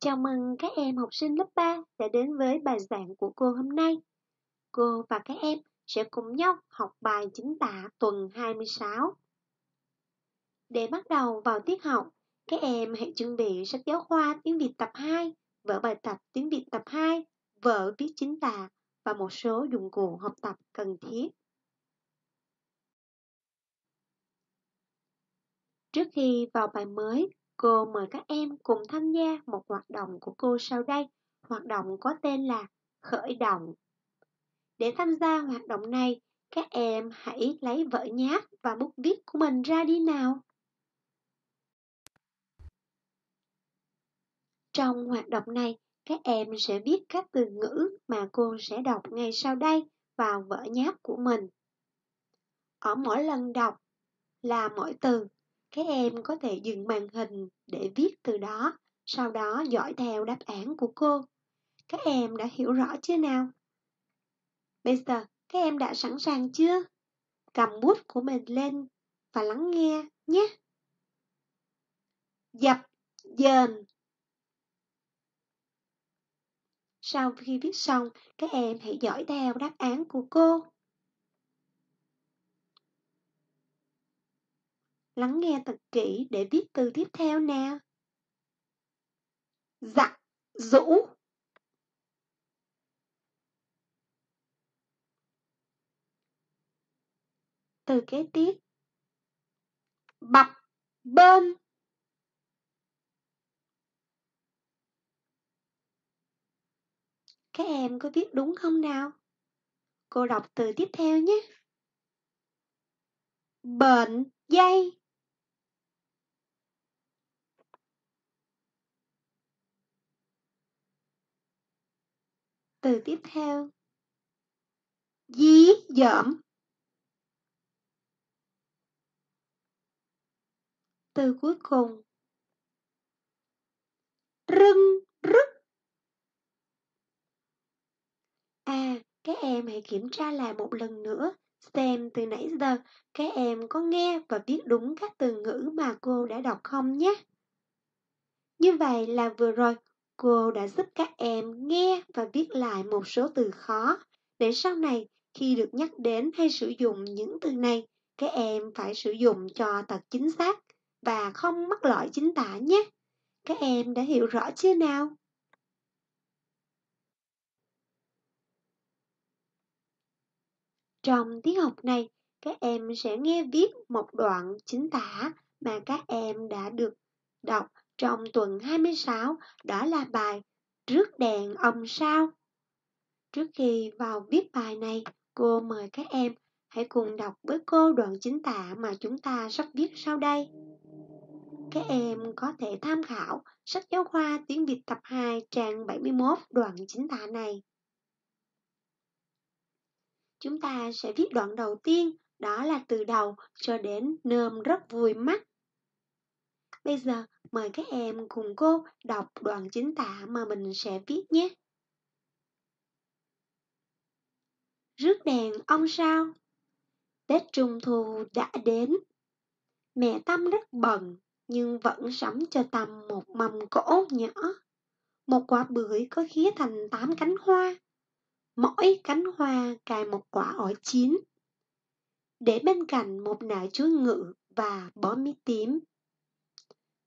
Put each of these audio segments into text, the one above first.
Chào mừng các em học sinh lớp 3 đã đến với bài giảng của cô hôm nay. Cô và các em sẽ cùng nhau học bài chính tả tuần 26. Để bắt đầu vào tiết học, các em hãy chuẩn bị sách giáo khoa tiếng Việt tập 2, vở bài tập tiếng Việt tập 2, vở viết chính tả và một số dụng cụ học tập cần thiết. Trước khi vào bài mới, Cô mời các em cùng tham gia một hoạt động của cô sau đây. Hoạt động có tên là khởi động. Để tham gia hoạt động này, các em hãy lấy vở nháp và bút viết của mình ra đi nào. Trong hoạt động này, các em sẽ viết các từ ngữ mà cô sẽ đọc ngay sau đây vào vở nháp của mình. Ở mỗi lần đọc là mỗi từ các em có thể dừng màn hình để viết từ đó, sau đó dõi theo đáp án của cô. Các em đã hiểu rõ chưa nào? Bây giờ, các em đã sẵn sàng chưa? Cầm bút của mình lên và lắng nghe nhé. Dập dờn Sau khi viết xong, các em hãy dõi theo đáp án của cô. lắng nghe thật kỹ để viết từ tiếp theo nè. Giặc dạ, dũ Từ kế tiếp Bập bên Các em có viết đúng không nào? Cô đọc từ tiếp theo nhé. Bệnh dây từ tiếp theo. Dí dỏm Từ cuối cùng. Rưng rức À, các em hãy kiểm tra lại một lần nữa xem từ nãy giờ các em có nghe và viết đúng các từ ngữ mà cô đã đọc không nhé. Như vậy là vừa rồi Cô đã giúp các em nghe và viết lại một số từ khó để sau này khi được nhắc đến hay sử dụng những từ này, các em phải sử dụng cho thật chính xác và không mắc lỗi chính tả nhé. Các em đã hiểu rõ chưa nào? Trong tiết học này, các em sẽ nghe viết một đoạn chính tả mà các em đã được đọc trong tuần 26 đó là bài Trước đèn ông sao. Trước khi vào viết bài này, cô mời các em hãy cùng đọc với cô đoạn chính tả mà chúng ta sắp viết sau đây. Các em có thể tham khảo sách giáo khoa tiếng Việt tập 2 trang 71 đoạn chính tả này. Chúng ta sẽ viết đoạn đầu tiên, đó là từ đầu cho đến nơm rất vui mắt. Bây giờ mời các em cùng cô đọc đoạn chính tả mà mình sẽ viết nhé. Rước đèn ông sao? Tết Trung Thu đã đến. Mẹ Tâm rất bận nhưng vẫn sắm cho Tâm một mầm cổ nhỏ. Một quả bưởi có khía thành tám cánh hoa. Mỗi cánh hoa cài một quả ổi chín. Để bên cạnh một nải chuối ngự và bó mí tím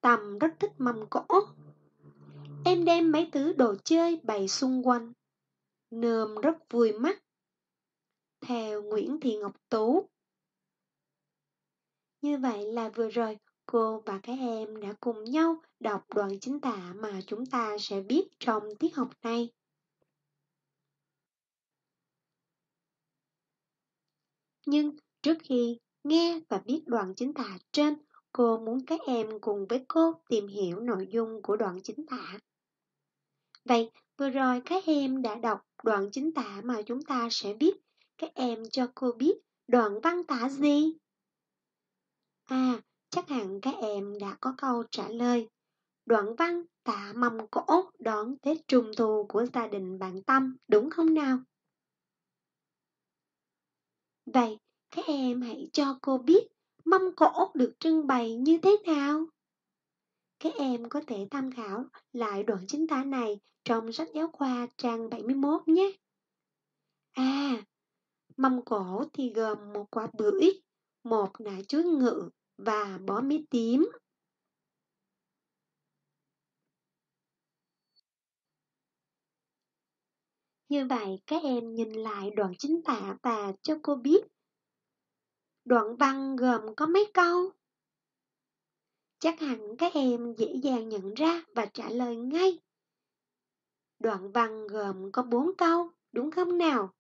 Tầm rất thích mầm cỗ. Em đem mấy thứ đồ chơi bày xung quanh. Nườm rất vui mắt. Theo Nguyễn Thị Ngọc Tú. Như vậy là vừa rồi, cô và các em đã cùng nhau đọc đoạn chính tả mà chúng ta sẽ biết trong tiết học này. Nhưng trước khi nghe và biết đoạn chính tả trên, Cô muốn các em cùng với cô tìm hiểu nội dung của đoạn chính tả. Vậy, vừa rồi các em đã đọc đoạn chính tả mà chúng ta sẽ viết. Các em cho cô biết đoạn văn tả gì? À, chắc hẳn các em đã có câu trả lời. Đoạn văn tả mầm cổ đón Tết Trung Thu của gia đình bạn Tâm, đúng không nào? Vậy, các em hãy cho cô biết mâm cỗ được trưng bày như thế nào? Các em có thể tham khảo lại đoạn chính tả này trong sách giáo khoa trang 71 nhé. À, mâm cổ thì gồm một quả bưởi, một nải chuối ngự và bó mía tím. Như vậy các em nhìn lại đoạn chính tả và cho cô biết Đoạn văn gồm có mấy câu? Chắc hẳn các em dễ dàng nhận ra và trả lời ngay. Đoạn văn gồm có bốn câu, đúng không nào?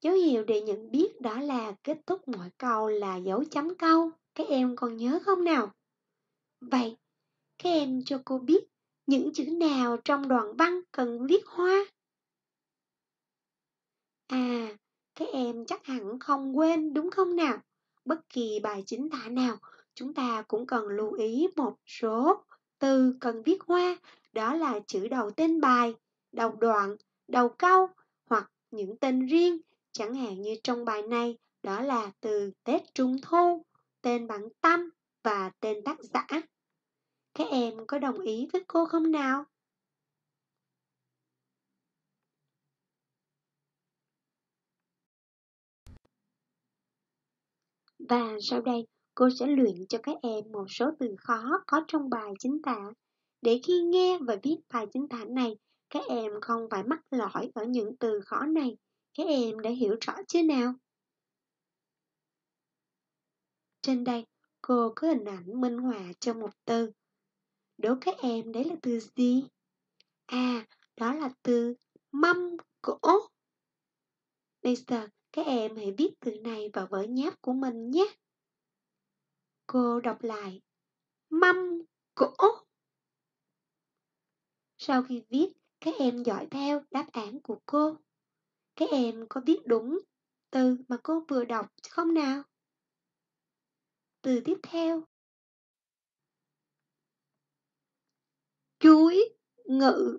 Dấu hiệu để nhận biết đó là kết thúc mỗi câu là dấu chấm câu. Các em còn nhớ không nào? Vậy, các em cho cô biết những chữ nào trong đoạn văn cần viết hoa? À, các em chắc hẳn không quên đúng không nào? Bất kỳ bài chính tả nào, chúng ta cũng cần lưu ý một số từ cần viết hoa, đó là chữ đầu tên bài, đầu đoạn, đầu câu hoặc những tên riêng, chẳng hạn như trong bài này đó là từ Tết Trung Thu, tên bản tâm và tên tác giả. Các em có đồng ý với cô không nào? Và sau đây, cô sẽ luyện cho các em một số từ khó có trong bài chính tả. Để khi nghe và viết bài chính tả này, các em không phải mắc lỗi ở những từ khó này. Các em đã hiểu rõ chưa nào? Trên đây, cô có hình ảnh minh họa cho một từ. Đố các em đấy là từ gì? À, đó là từ mâm cỗ Bây giờ, các em hãy viết từ này vào vở nháp của mình nhé. Cô đọc lại. Mâm cổ. Sau khi viết, các em dõi theo đáp án của cô. Các em có viết đúng từ mà cô vừa đọc không nào? Từ tiếp theo. Chuối ngự.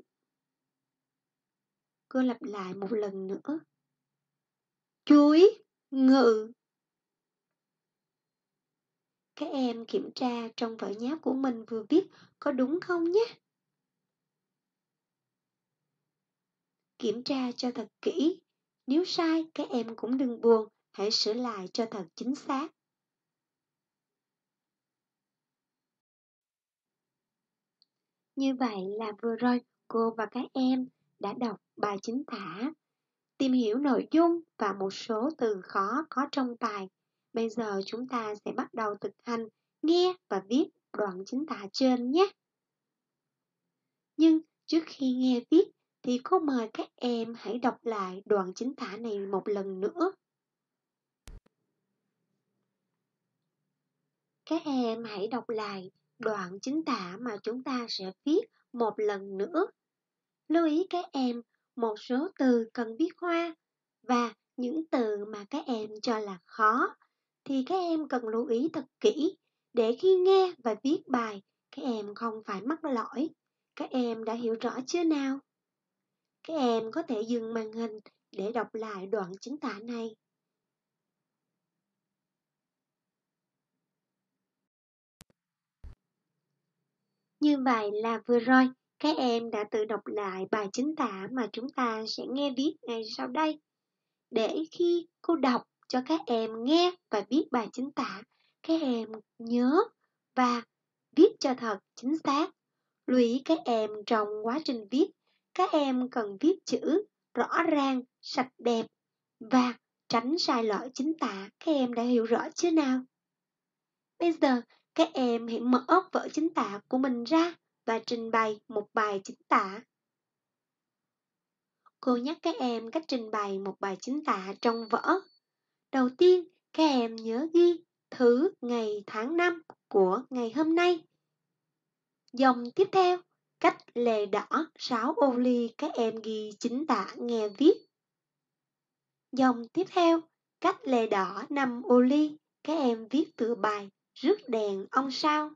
Cô lặp lại một lần nữa chuối, ngự. Các em kiểm tra trong vở nháp của mình vừa viết có đúng không nhé. Kiểm tra cho thật kỹ, nếu sai các em cũng đừng buồn, hãy sửa lại cho thật chính xác. Như vậy là vừa rồi cô và các em đã đọc bài chính tả tìm hiểu nội dung và một số từ khó có trong bài. Bây giờ chúng ta sẽ bắt đầu thực hành nghe và viết đoạn chính tả trên nhé. Nhưng trước khi nghe viết thì cô mời các em hãy đọc lại đoạn chính tả này một lần nữa. Các em hãy đọc lại đoạn chính tả mà chúng ta sẽ viết một lần nữa. Lưu ý các em một số từ cần biết hoa và những từ mà các em cho là khó thì các em cần lưu ý thật kỹ để khi nghe và viết bài các em không phải mắc lỗi. Các em đã hiểu rõ chưa nào? Các em có thể dừng màn hình để đọc lại đoạn chính tả này. Như vậy là vừa rồi, các em đã tự đọc lại bài chính tả mà chúng ta sẽ nghe viết ngay sau đây. Để khi cô đọc cho các em nghe và viết bài chính tả, các em nhớ và viết cho thật chính xác. Lưu ý các em trong quá trình viết, các em cần viết chữ rõ ràng, sạch đẹp và tránh sai lỗi chính tả. Các em đã hiểu rõ chưa nào? Bây giờ, các em hãy mở vở chính tả của mình ra và trình bày một bài chính tả. Cô nhắc các em cách trình bày một bài chính tả trong vở. Đầu tiên, các em nhớ ghi thứ ngày tháng năm của ngày hôm nay. Dòng tiếp theo, cách lề đỏ 6 ô ly các em ghi chính tả nghe viết. Dòng tiếp theo, cách lề đỏ 5 ô ly các em viết tựa bài rước đèn ông sao.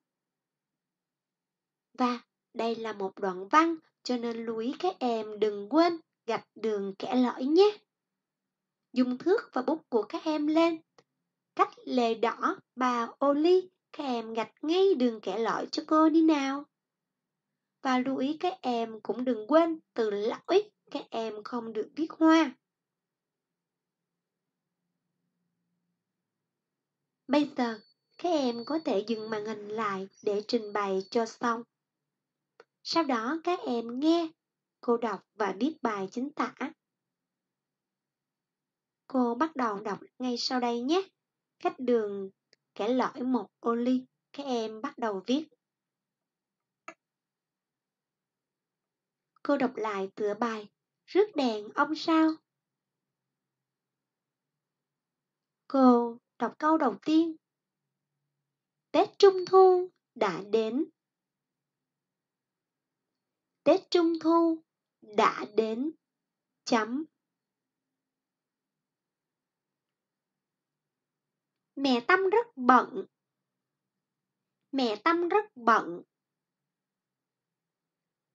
Và đây là một đoạn văn cho nên lưu ý các em đừng quên gạch đường kẻ lõi nhé. Dùng thước và bút của các em lên. Cách lề đỏ bà ô ly, các em gạch ngay đường kẻ lõi cho cô đi nào. Và lưu ý các em cũng đừng quên từ lõi, các em không được viết hoa. Bây giờ, các em có thể dừng màn hình lại để trình bày cho xong. Sau đó các em nghe, cô đọc và viết bài chính tả. Cô bắt đầu đọc ngay sau đây nhé. Cách đường kẻ lõi một ô ly, các em bắt đầu viết. Cô đọc lại tựa bài, rước đèn ông sao. Cô đọc câu đầu tiên. Tết Trung Thu đã đến Tết Trung Thu đã đến. Chấm. Mẹ Tâm rất bận. Mẹ Tâm rất bận.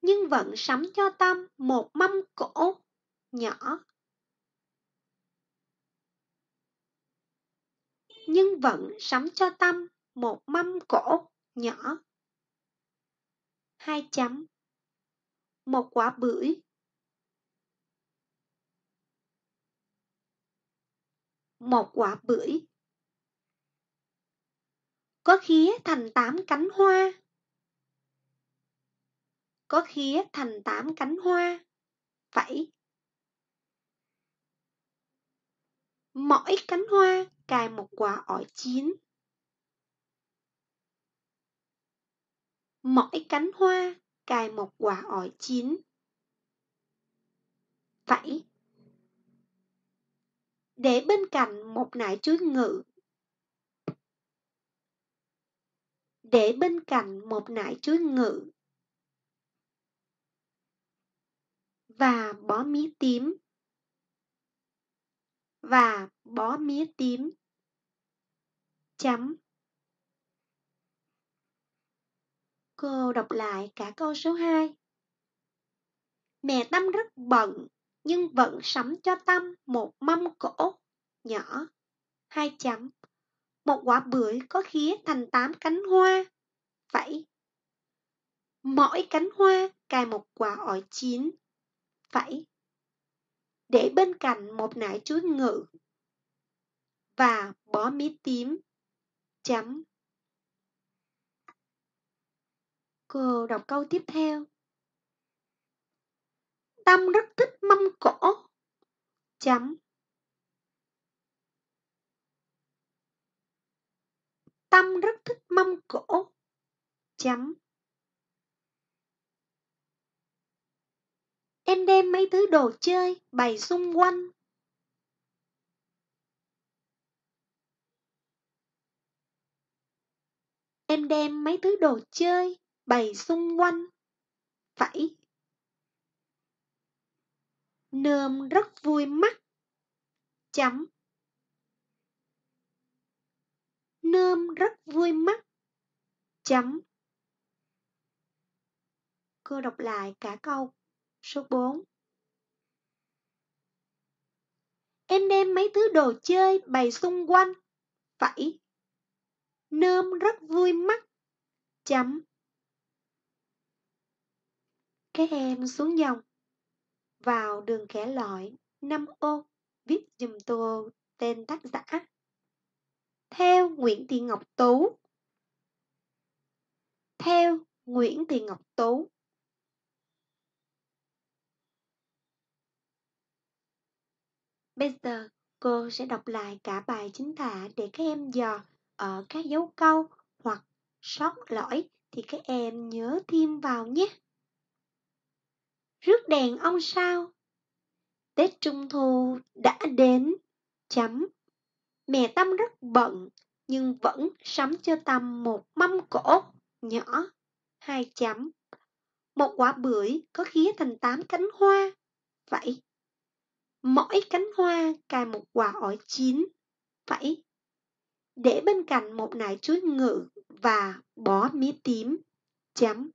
Nhưng vẫn sắm cho Tâm một mâm cỗ nhỏ. Nhưng vẫn sắm cho Tâm một mâm cỗ nhỏ. Hai chấm một quả bưởi một quả bưởi có khía thành tám cánh hoa có khía thành tám cánh hoa vậy mỗi cánh hoa cài một quả ổi chín mỗi cánh hoa cài một quả ổi chín. Phẩy Để bên cạnh một nải chuối ngự. Để bên cạnh một nải chuối ngự. Và bó mía tím. Và bó mía tím. Chấm. Cô đọc lại cả câu số 2. Mẹ Tâm rất bận, nhưng vẫn sắm cho Tâm một mâm cỗ nhỏ, hai chấm, một quả bưởi có khía thành tám cánh hoa, phẩy. Mỗi cánh hoa cài một quả ổi chín, phẩy. Để bên cạnh một nải chuối ngự và bó mít tím, chấm Cô đọc câu tiếp theo. Tâm rất thích mâm cổ. Chấm. Tâm rất thích mâm cổ. Chấm. Em đem mấy thứ đồ chơi bày xung quanh. Em đem mấy thứ đồ chơi bày xung quanh. Phẩy. Nơm rất vui mắt. Chấm. Nơm rất vui mắt. Chấm. Cô đọc lại cả câu. Số 4. Em đem mấy thứ đồ chơi bày xung quanh. Phẩy. Nơm rất vui mắt. Chấm. Các em xuống dòng, vào đường kẻ lõi, năm ô, viết dùm tôi tên tác giả. Theo Nguyễn Thị Ngọc Tú Theo Nguyễn Thị Ngọc Tú Bây giờ cô sẽ đọc lại cả bài chính tả để các em dò ở các dấu câu hoặc sót lõi thì các em nhớ thêm vào nhé rước đèn ông sao? Tết Trung Thu đã đến, chấm. Mẹ Tâm rất bận, nhưng vẫn sắm cho Tâm một mâm cổ nhỏ, hai chấm. Một quả bưởi có khía thành tám cánh hoa, vậy. Mỗi cánh hoa cài một quả ổi chín, vậy. Để bên cạnh một nải chuối ngự và bó mía tím, chấm.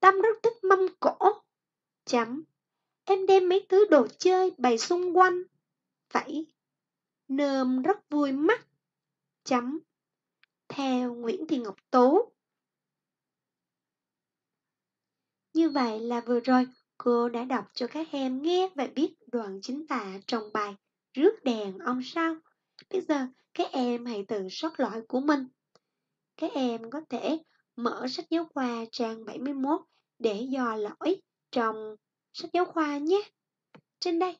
Tâm rất thích mâm cổ, chấm Em đem mấy thứ đồ chơi bày xung quanh. Vậy, nơm rất vui mắt. Chấm. Theo Nguyễn Thị Ngọc Tố. Như vậy là vừa rồi, cô đã đọc cho các em nghe và biết đoạn chính tả trong bài Rước đèn ông sao. Bây giờ, các em hãy tự sót lỗi của mình. Các em có thể mở sách giáo khoa trang 71 để dò lỗi trong sách giáo khoa nhé. Trên đây,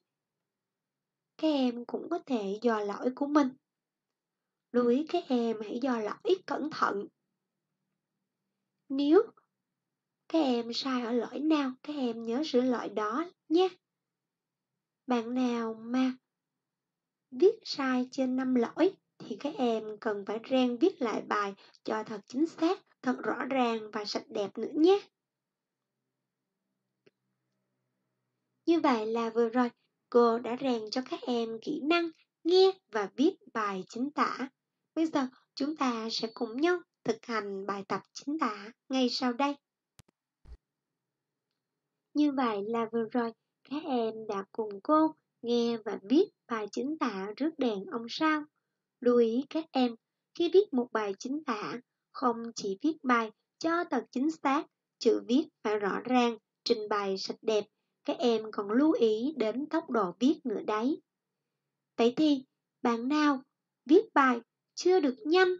các em cũng có thể dò lỗi của mình. Lưu ý các em hãy dò lỗi cẩn thận. Nếu các em sai ở lỗi nào, các em nhớ sửa lỗi đó nhé. Bạn nào mà viết sai trên 5 lỗi thì các em cần phải rèn viết lại bài cho thật chính xác, thật rõ ràng và sạch đẹp nữa nhé. Như vậy là vừa rồi, cô đã rèn cho các em kỹ năng nghe và viết bài chính tả. Bây giờ chúng ta sẽ cùng nhau thực hành bài tập chính tả ngay sau đây. Như vậy là vừa rồi, các em đã cùng cô nghe và viết bài chính tả rước đèn ông sao. Lưu ý các em, khi viết một bài chính tả, không chỉ viết bài cho thật chính xác, chữ viết phải rõ ràng, trình bày sạch đẹp các em còn lưu ý đến tốc độ viết nữa đấy. Vậy thì, bạn nào viết bài chưa được nhanh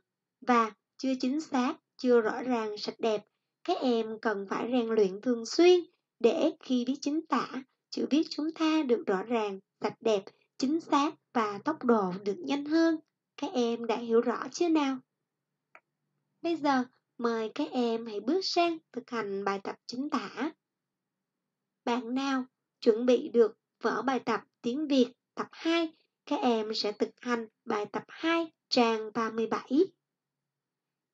và chưa chính xác, chưa rõ ràng sạch đẹp, các em cần phải rèn luyện thường xuyên để khi viết chính tả, chữ viết chúng ta được rõ ràng, sạch đẹp, chính xác và tốc độ được nhanh hơn. Các em đã hiểu rõ chưa nào? Bây giờ, mời các em hãy bước sang thực hành bài tập chính tả. Bạn nào chuẩn bị được vở bài tập tiếng Việt tập 2, các em sẽ thực hành bài tập 2 trang 37.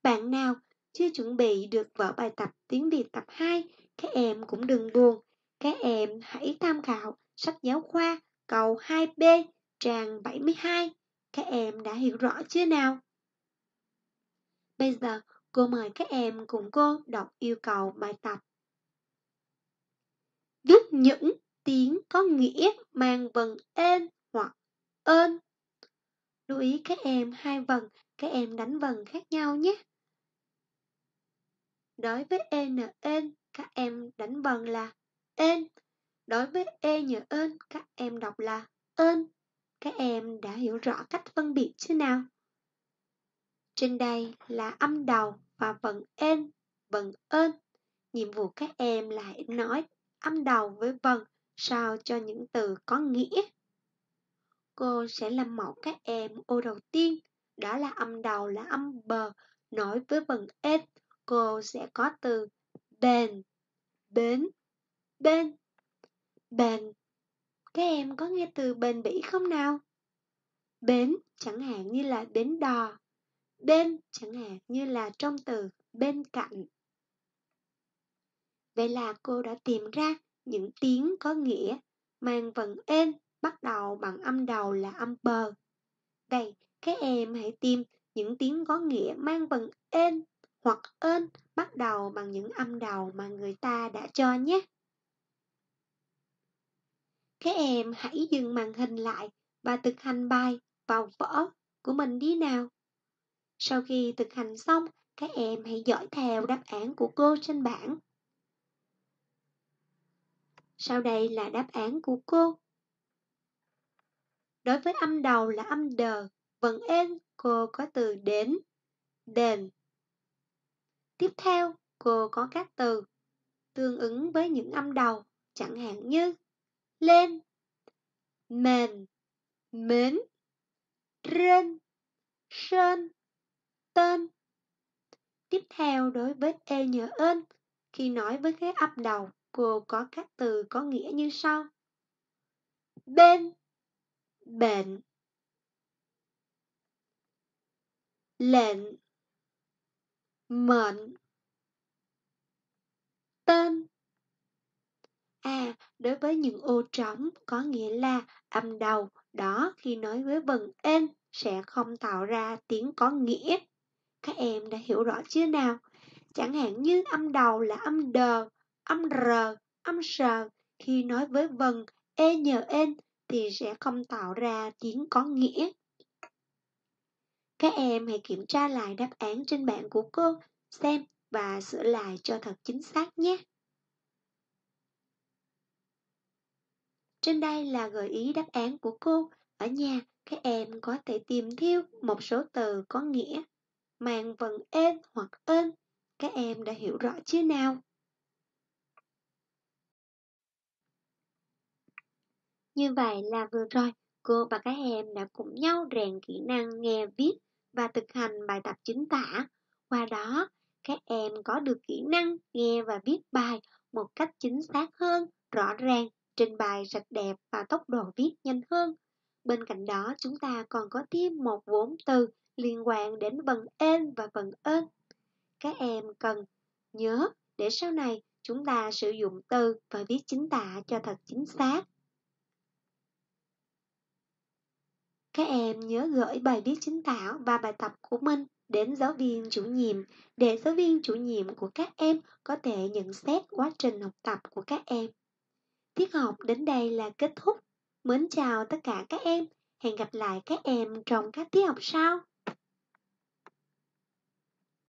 Bạn nào chưa chuẩn bị được vở bài tập tiếng Việt tập 2, các em cũng đừng buồn. Các em hãy tham khảo sách giáo khoa cầu 2B trang 72. Các em đã hiểu rõ chưa nào? Bây giờ, cô mời các em cùng cô đọc yêu cầu bài tập viết những tiếng có nghĩa mang vần ên hoặc ơn. Lưu ý các em hai vần, các em đánh vần khác nhau nhé. Đối với en ên, các em đánh vần là ên. Đối với e nhờ ơn, các em đọc là ơn. Các em đã hiểu rõ cách phân biệt chưa nào? Trên đây là âm đầu và vần ên, vần ơn. Nhiệm vụ các em là hãy nói âm đầu với vần sao cho những từ có nghĩa. Cô sẽ làm mẫu các em ô đầu tiên, đó là âm đầu là âm bờ, nối với vần s, cô sẽ có từ bền, bến, bên, bền. Các em có nghe từ bền bỉ không nào? Bến chẳng hạn như là bến đò, bên chẳng hạn như là trong từ bên cạnh. Vậy là cô đã tìm ra những tiếng có nghĩa mang vần êm bắt đầu bằng âm đầu là âm bờ. đây các em hãy tìm những tiếng có nghĩa mang vần êm hoặc ên bắt đầu bằng những âm đầu mà người ta đã cho nhé. Các em hãy dừng màn hình lại và thực hành bài vào vở của mình đi nào. Sau khi thực hành xong, các em hãy dõi theo đáp án của cô trên bảng. Sau đây là đáp án của cô. Đối với âm đầu là âm đờ, vần en cô có từ đến, đền. Tiếp theo, cô có các từ tương ứng với những âm đầu, chẳng hạn như lên, mền, mến, rên, sơn, tên. Tiếp theo đối với e nhờ ơn, khi nói với cái âm đầu cô có các từ có nghĩa như sau. Bên, bệnh, lệnh, mệnh, tên. À, đối với những ô trống có nghĩa là âm đầu, đó khi nói với vần ên sẽ không tạo ra tiếng có nghĩa. Các em đã hiểu rõ chưa nào? Chẳng hạn như âm đầu là âm đờ, âm R, âm S khi nói với vần E nhờ en thì sẽ không tạo ra tiếng có nghĩa. Các em hãy kiểm tra lại đáp án trên bảng của cô xem và sửa lại cho thật chính xác nhé. Trên đây là gợi ý đáp án của cô. Ở nhà, các em có thể tìm thiêu một số từ có nghĩa mang vần en hoặc ên. Các em đã hiểu rõ chưa nào? Như vậy là vừa rồi, cô và các em đã cùng nhau rèn kỹ năng nghe viết và thực hành bài tập chính tả. Qua đó, các em có được kỹ năng nghe và viết bài một cách chính xác hơn, rõ ràng, trình bày sạch đẹp và tốc độ viết nhanh hơn. Bên cạnh đó, chúng ta còn có thêm một vốn từ liên quan đến vần ên và vần ơn. Các em cần nhớ để sau này chúng ta sử dụng từ và viết chính tả cho thật chính xác. Các em nhớ gửi bài viết chính tả và bài tập của mình đến giáo viên chủ nhiệm để giáo viên chủ nhiệm của các em có thể nhận xét quá trình học tập của các em. Tiết học đến đây là kết thúc. Mến chào tất cả các em. Hẹn gặp lại các em trong các tiết học sau.